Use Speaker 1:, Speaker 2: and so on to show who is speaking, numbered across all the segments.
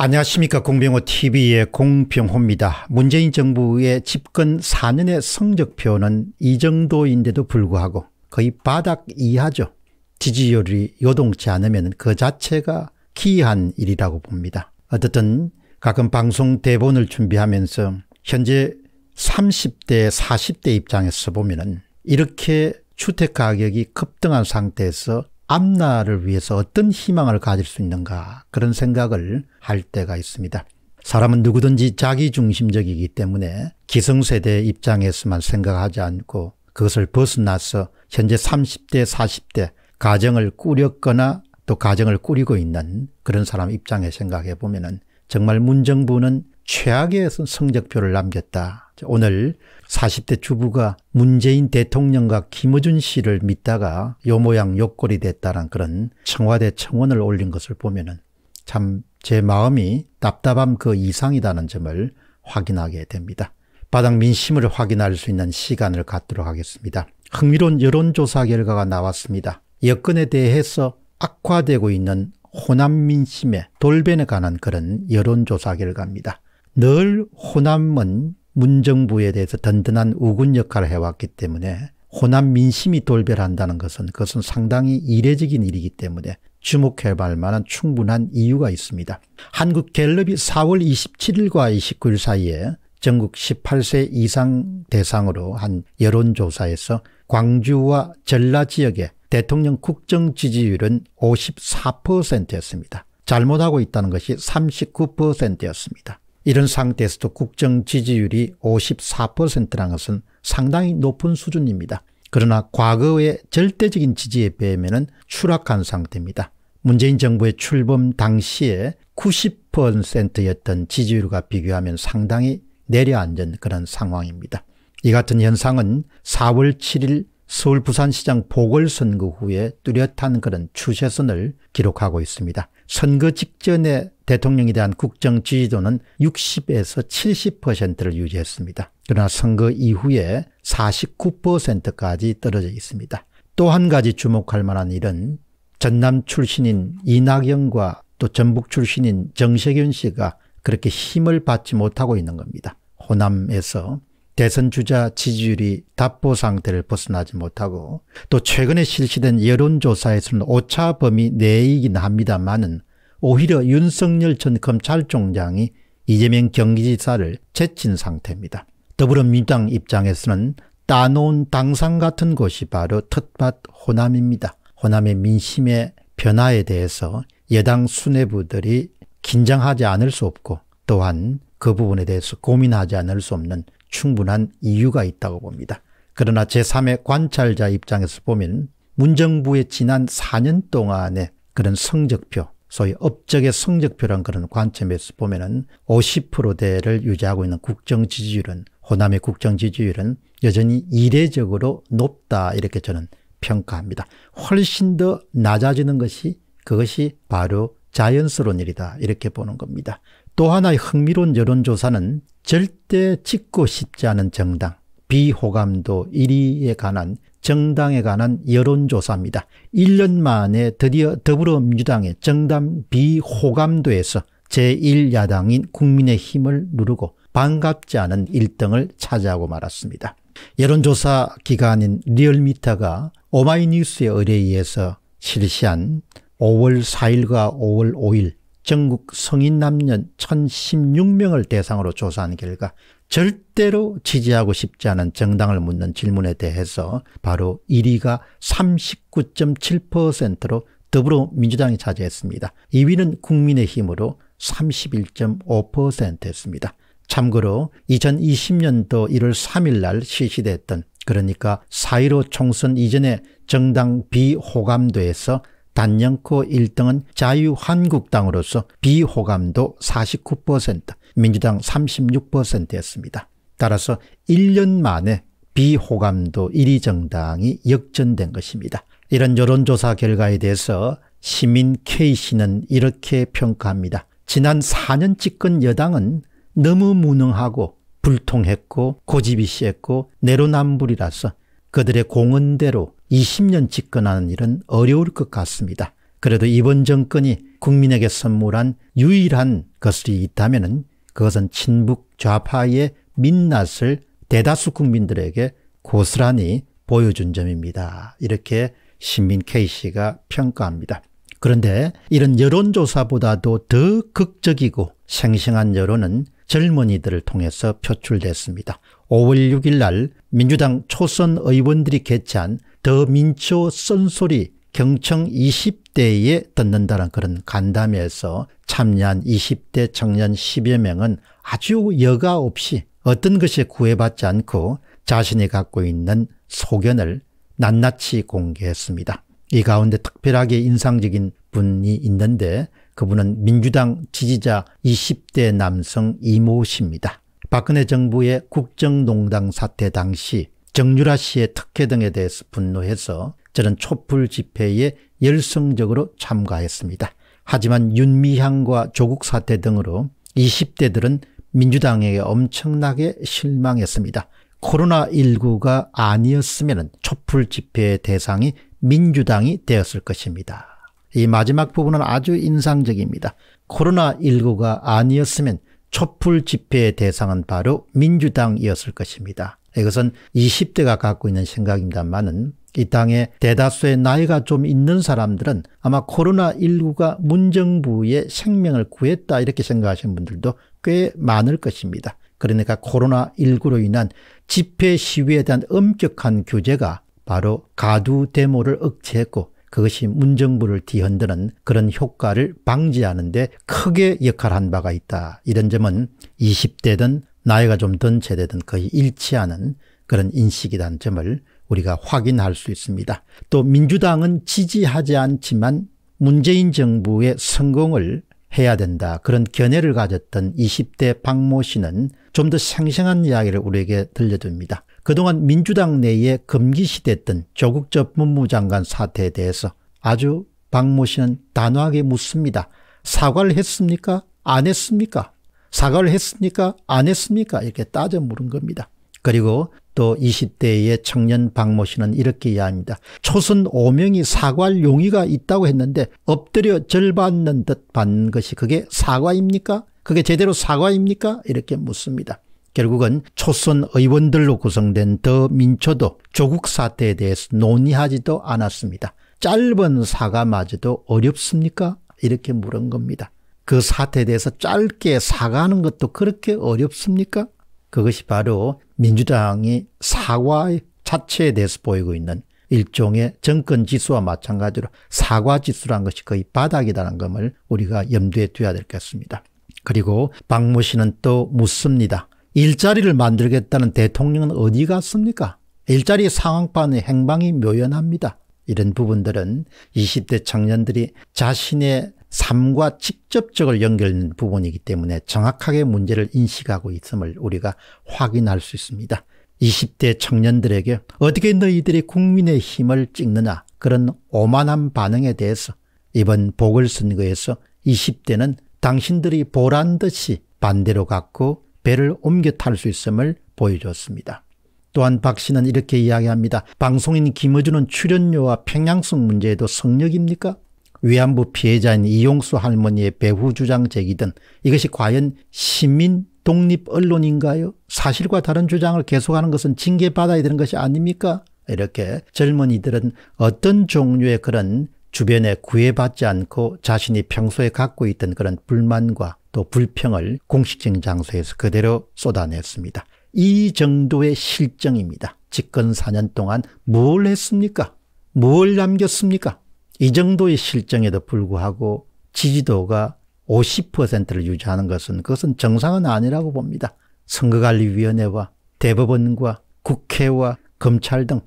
Speaker 1: 안녕하십니까 공병호 tv의 공병호입니다. 문재인 정부의 집권 4년의 성적표는 이 정도인데도 불구하고 거의 바닥 이하죠. 지지율이 요동치 않으면 그 자체가 기이한 일이라고 봅니다. 어쨌든 가끔 방송 대본을 준비하면서 현재 30대 40대 입장에서 보면 은 이렇게 주택가격이 급등한 상태에서 앞날을 위해서 어떤 희망을 가질 수 있는가 그런 생각을 할 때가 있습니다. 사람은 누구든지 자기중심적이기 때문에 기성세대 입장에서만 생각하지 않고 그것을 벗어나서 현재 30대, 40대 가정을 꾸렸거나 또 가정을 꾸리고 있는 그런 사람 입장에 생각해 보면 정말 문정부는 최악의 성적표를 남겼다 오늘 40대 주부가 문재인 대통령과 김어준 씨를 믿다가 요 모양 요 꼴이 됐다는 그런 청와대 청원을 올린 것을 보면은 참 제 마음이 답답함 그 이상이라는 점을 확인하게 됩니다. 바닥 민심을 확인할 수 있는 시간을 갖도록 하겠습니다. 흥미로운 여론조사 결과가 나왔습니다. 여건에 대해서 악화되고 있는 호남 민심의 돌변에 관한 그런 여론조사 결과입니다. 늘 호남은 문정부에 대해서 든든한 우군 역할을 해왔기 때문에 호남 민심이 돌변한다는 것은 그것은 상당히 이례적인 일이기 때문에 주목해 볼 만한 충분한 이유가 있습니다. 한국 갤럽이 4월 27일과 29일 사이에 전국 18세 이상 대상으로 한 여론조사에서 광주와 전라 지역의 대통령 국정 지지율은 54%였습니다. 잘못하고 있다는 것이 39%였습니다. 이런 상태에서도 국정 지지율이 54%라는 것은 상당히 높은 수준입니다. 그러나 과거의 절대적인 지지에 비하면 추락한 상태입니다. 문재인 정부의 출범 당시에 90%였던 지지율과 비교하면 상당히 내려앉은 그런 상황입니다. 이 같은 현상은 4월 7일 서울 부산시장 보궐선거 후에 뚜렷한 그런 추세선을 기록하고 있습니다. 선거 직전에 대통령에 대한 국정 지지도는 60에서 70%를 유지했습니다. 그러나 선거 이후에 49%까지 떨어져 있습니다. 또 한 가지 주목할 만한 일은 전남 출신인 이낙연과 또 전북 출신인 정세균 씨가 그렇게 힘을 받지 못하고 있는 겁니다. 호남에서 대선 주자 지지율이 답보 상태를 벗어나지 못하고 또 최근에 실시된 여론조사에서는 오차 범위 내이긴 합니다만은 오히려 윤석열 전 검찰총장이 이재명 경기지사를 제친 상태입니다. 더불어민주당 입장에서는 따놓은 당상 같은 곳이 바로 텃밭 호남입니다. 호남의 민심의 변화에 대해서 여당 수뇌부들이 긴장하지 않을 수 없고 또한 그 부분에 대해서 고민하지 않을 수 없는 충분한 이유가 있다고 봅니다. 그러나 제3의 관찰자 입장에서 보면 문정부의 지난 4년 동안의 그런 성적표, 소위 업적의 성적표란 그런 관점에서 보면은 50%대를 유지하고 있는 국정 지지율은 호남의 국정 지지율은 여전히 이례적으로 높다 이렇게 저는 평가합니다. 훨씬 더 낮아지는 것이 그것이 바로 자연스러운 일이다 이렇게 보는 겁니다. 또 하나의 흥미로운 여론조사는 절대 찍고 싶지 않은 정당, 비호감도 1위에 관한 정당에 관한 여론조사입니다. 1년 만에 드디어 더불어민주당의 정당 비호감도에서 제1야당인 국민의힘을 누르고 반갑지 않은 1등을 차지하고 말았습니다. 여론조사 기관인 리얼미터가 오마이뉴스의 의뢰에 의해서 실시한 5월 4일과 5월 5일 전국 성인 남녀 1016명을 대상으로 조사한 결과 절대로 지지하고 싶지 않은 정당을 묻는 질문에 대해서 바로 1위가 39.7%로 더불어민주당이 차지했습니다. 2위는 국민의힘으로 31.5%였습니다. 참고로 2020년도 1월 3일 날 실시됐던 그러니까 4.15 총선 이전에 정당 비호감도에서 단연코 1등은 자유한국당으로서 비호감도 49%, 민주당 36%였습니다. 따라서 1년 만에 비호감도 1위 정당이 역전된 것입니다. 이런 여론조사 결과에 대해서 시민 K씨는 이렇게 평가합니다. 지난 4년 찍은 여당은 너무 무능하고 불통했고 고집이 씨했고 내로남불이라서 그들의 공언대로 20년 집권하는 일은 어려울 것 같습니다. 그래도 이번 정권이 국민에게 선물한 유일한 것이 있다면 그것은 친북 좌파의 민낯을 대다수 국민들에게 고스란히 보여준 점입니다. 이렇게 신민 K씨가 평가합니다. 그런데 이런 여론조사보다도 더 극적이고 생생한 여론은 젊은이들을 통해서 표출됐습니다. 5월 6일 날 민주당 초선 의원들이 개최한 더 민초 쓴소리 경청 20대에 듣는다는 그런 간담회에서 참여한 20대 청년 10여 명은 아주 여가 없이 어떤 것에 구애받지 않고 자신이 갖고 있는 소견을 낱낱이 공개했습니다. 이 가운데 특별하게 인상적인 분이 있는데 그분은 민주당 지지자 20대 남성 이모 씨입니다. 박근혜 정부의 국정농단 사태 당시 정유라 씨의 특혜 등에 대해서 분노해서 저는 촛불 집회에 열성적으로 참가했습니다. 하지만 윤미향과 조국 사태 등으로 20대들은 민주당에게 엄청나게 실망했습니다. 코로나19가 아니었으면 촛불 집회의 대상이 민주당이 되었을 것입니다. 이 마지막 부분은 아주 인상적입니다. 코로나19가 아니었으면 촛불 집회의 대상은 바로 민주당이었을 것입니다. 이것은 20대가 갖고 있는 생각입니다만은 이 땅에 대다수의 나이가 좀 있는 사람들은 아마 코로나19가 문정부의 생명을 구했다 이렇게 생각하시는 분들도 꽤 많을 것입니다. 그러니까 코로나19로 인한 집회 시위에 대한 엄격한 규제가 바로 가두 데모를 억제했고 그것이 문정부를 뒤흔드는 그런 효과를 방지하는 데 크게 역할한 바가 있다. 이런 점은 20대든 나이가 좀든제대든 거의 일치하는 그런 인식이란 점을 우리가 확인할 수 있습니다. 또 민주당은 지지하지 않지만 문재인 정부의 성공을 해야 된다. 그런 견해를 가졌던 20대 박 모 씨는 좀 더 생생한 이야기를 우리에게 들려줍니다. 그동안 민주당 내에 금기시됐던 조국 전법무 장관 사태에 대해서 아주 박모 씨는 단호하게 묻습니다. 사과를 했습니까? 안 했습니까? 사과를 했습니까? 안 했습니까? 이렇게 따져 물은 겁니다. 그리고 또 20대의 청년 박모 씨는 이렇게 이야기합니다. 초선 5명이 사과할 용의가 있다고 했는데 엎드려 절받는 듯 받는 것이 그게 사과입니까? 그게 제대로 사과입니까? 이렇게 묻습니다. 결국은 초선 의원들로 구성된 더민초도 조국 사태에 대해서 논의하지도 않았습니다. 짧은 사과마저도 어렵습니까? 이렇게 물은 겁니다. 그 사태에 대해서 짧게 사과하는 것도 그렇게 어렵습니까? 그것이 바로 민주당이 사과 자체에 대해서 보이고 있는 일종의 정권 지수와 마찬가지로 사과 지수란 것이 거의 바닥이라는 것을 우리가 염두에 둬야될것 같습니다. 그리고 박모 씨는 또 묻습니다. 일자리를 만들겠다는 대통령은 어디 갔습니까? 일자리 상황판의 행방이 묘연합니다. 이런 부분들은 20대 청년들이 자신의 삶과 직접적을연결하는 부분이기 때문에 정확하게 문제를 인식하고 있음을 우리가 확인할 수 있습니다. 20대 청년들에게 어떻게 너희들이 국민의 힘을 찍느냐 그런 오만한 반응에 대해서 이번 보궐선거에서 20대는 당신들이 보란 듯이 반대로 갔고 배를 옮겨 탈 수 있음을 보여줬습니다. 또한 박 씨는 이렇게 이야기합니다. 방송인 김어준은 출연료와 평양성 문제에도 성역입니까? 위안부 피해자인 이용수 할머니의 배후 주장 제기 등 이것이 과연 시민 독립 언론인가요? 사실과 다른 주장을 계속하는 것은 징계받아야 되는 것이 아닙니까? 이렇게 젊은이들은 어떤 종류의 그런 주변에 구애받지 않고 자신이 평소에 갖고 있던 그런 불만과 또 불평을 공식적인 장소에서 그대로 쏟아냈습니다. 이 정도의 실정입니다. 집권 4년 동안 뭘 했습니까? 뭘 남겼습니까? 이 정도의 실정에도 불구하고 지지도가 50%를 유지하는 것은 그것은 정상은 아니라고 봅니다. 선거관리위원회와 대법원과 국회와 검찰 등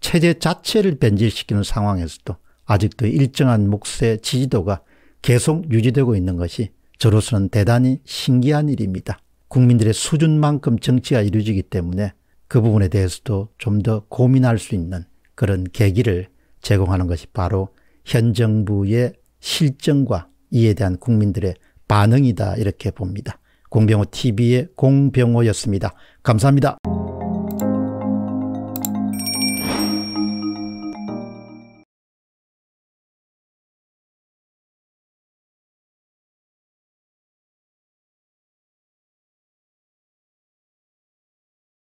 Speaker 1: 체제 자체를 변질시키는 상황에서도 아직도 일정한 몫의 지지도가 계속 유지되고 있는 것이 저로서는 대단히 신기한 일입니다. 국민들의 수준만큼 정치가 이루어지기 때문에 그 부분에 대해서도 좀 더 고민할 수 있는 그런 계기를 제공하는 것이 바로 현 정부의 실정과 이에 대한 국민들의 반응이다 이렇게 봅니다. 공병호 TV의 공병호였습니다. 감사합니다.